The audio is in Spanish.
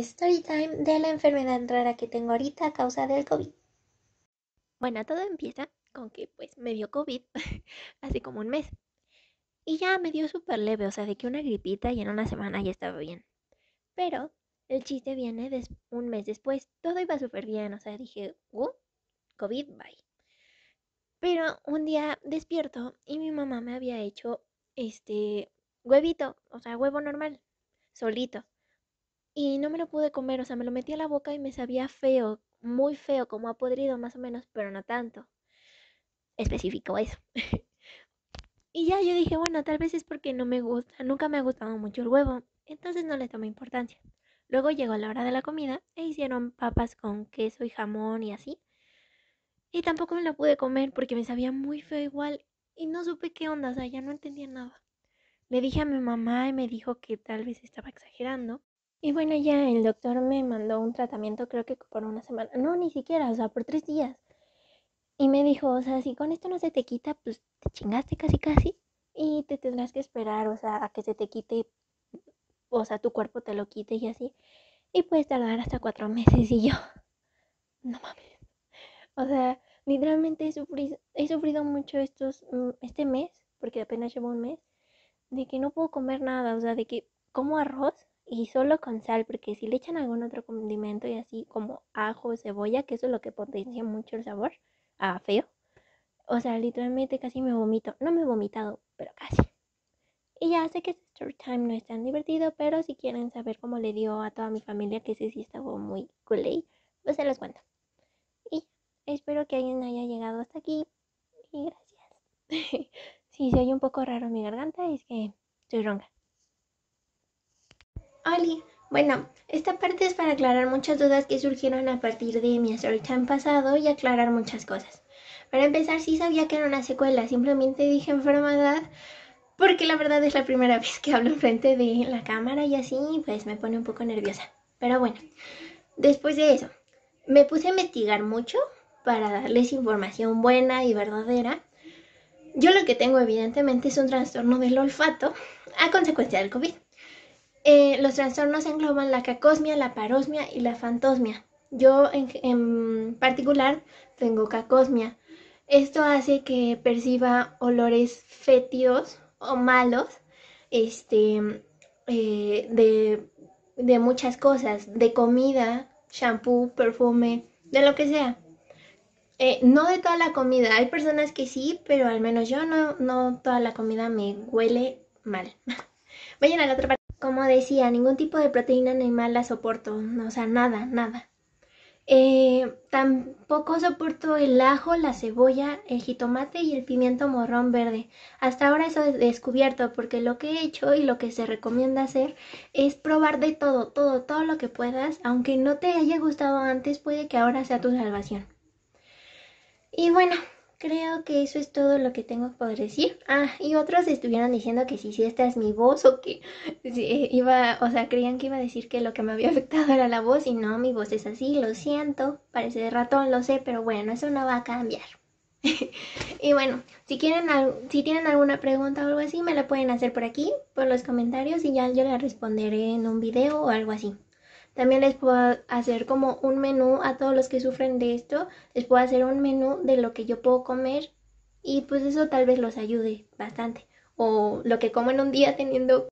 story time de la enfermedad rara que tengo ahorita a causa del COVID. Bueno, todo empieza con que pues me dio COVID hace como un mes. Y ya me dio súper leve, o sea, de que una gripita y en una semana ya estaba bien. Pero el chiste viene un mes después, todo iba súper bien, o sea, dije, uh, COVID, bye. Pero un día despierto y mi mamá me había hecho este huevito, o sea, huevo normal, solito y no me lo pude comer, o sea, me lo metí a la boca y me sabía feo, muy feo, como ha podrido más o menos, pero no tanto. Específico eso. y ya yo dije, bueno, tal vez es porque no me gusta, nunca me ha gustado mucho el huevo, entonces no le tomé importancia. Luego llegó la hora de la comida e hicieron papas con queso y jamón y así. Y tampoco me la pude comer porque me sabía muy feo igual y no supe qué onda, o sea, ya no entendía nada. Le dije a mi mamá y me dijo que tal vez estaba exagerando, y bueno, ya el doctor me mandó un tratamiento, creo que por una semana, no, ni siquiera, o sea, por tres días. Y me dijo, o sea, si con esto no se te quita, pues te chingaste casi casi y te tendrás que esperar, o sea, a que se te quite, o sea, tu cuerpo te lo quite y así. Y puedes tardar hasta cuatro meses y yo, no mames. O sea, literalmente he sufrido, he sufrido mucho estos, mm, este mes, porque apenas llevo un mes, de que no puedo comer nada, o sea, de que como arroz y solo con sal, porque si le echan algún otro condimento y así como ajo, cebolla, que eso es lo que potencia mucho el sabor, a ah, feo. O sea, literalmente casi me vomito. No me he vomitado, pero casi. Y ya sé que este story time no es tan divertido, pero si quieren saber cómo le dio a toda mi familia, que ese sí estaba muy cool, pues se los cuento. Y espero que alguien haya llegado hasta aquí. Y gracias. si se oye un poco raro mi garganta, es que estoy ronca. Bueno, esta parte es para aclarar muchas dudas que surgieron a partir de mi storytime pasado y aclarar muchas cosas. Para empezar, sí sabía que era una secuela, simplemente dije enfermedad porque la verdad es la primera vez que hablo frente de la cámara y así pues me pone un poco nerviosa. Pero bueno, después de eso, me puse a investigar mucho para darles información buena y verdadera. Yo lo que tengo evidentemente es un trastorno del olfato a consecuencia del COVID. Eh, los trastornos engloban la cacosmia, la parosmia y la fantosmia. Yo en, particular tengo cacosmia. Esto hace que perciba olores fétidos o malos este, eh, de, muchas cosas, de comida, shampoo, perfume, de lo que sea. Eh, no de toda la comida, hay personas que sí, pero al menos yo no, no toda la comida me huele mal. Vayan a la otra parte como decía, ningún tipo de proteína animal la soporto, o sea, nada, nada. Eh, tampoco soporto el ajo, la cebolla, el jitomate y el pimiento morrón verde. Hasta ahora eso he descubierto porque lo que he hecho y lo que se recomienda hacer es probar de todo, todo, todo lo que puedas. Aunque no te haya gustado antes, puede que ahora sea tu salvación. Y bueno, Creo que eso es todo lo que tengo por decir. Ah, y otros estuvieron diciendo que sí si esta es mi voz o que iba, o sea, creían que iba a decir que lo que me había afectado era la voz y no, mi voz es así, lo siento, parece de ratón, lo sé, pero bueno, eso no va a cambiar. y bueno, si quieren, si tienen alguna pregunta o algo así, me la pueden hacer por aquí, por los comentarios y ya yo la responderé en un video o algo así. También les puedo hacer como un menú a todos los que sufren de esto. Les puedo hacer un menú de lo que yo puedo comer y pues eso tal vez los ayude bastante. O lo que como en un día teniendo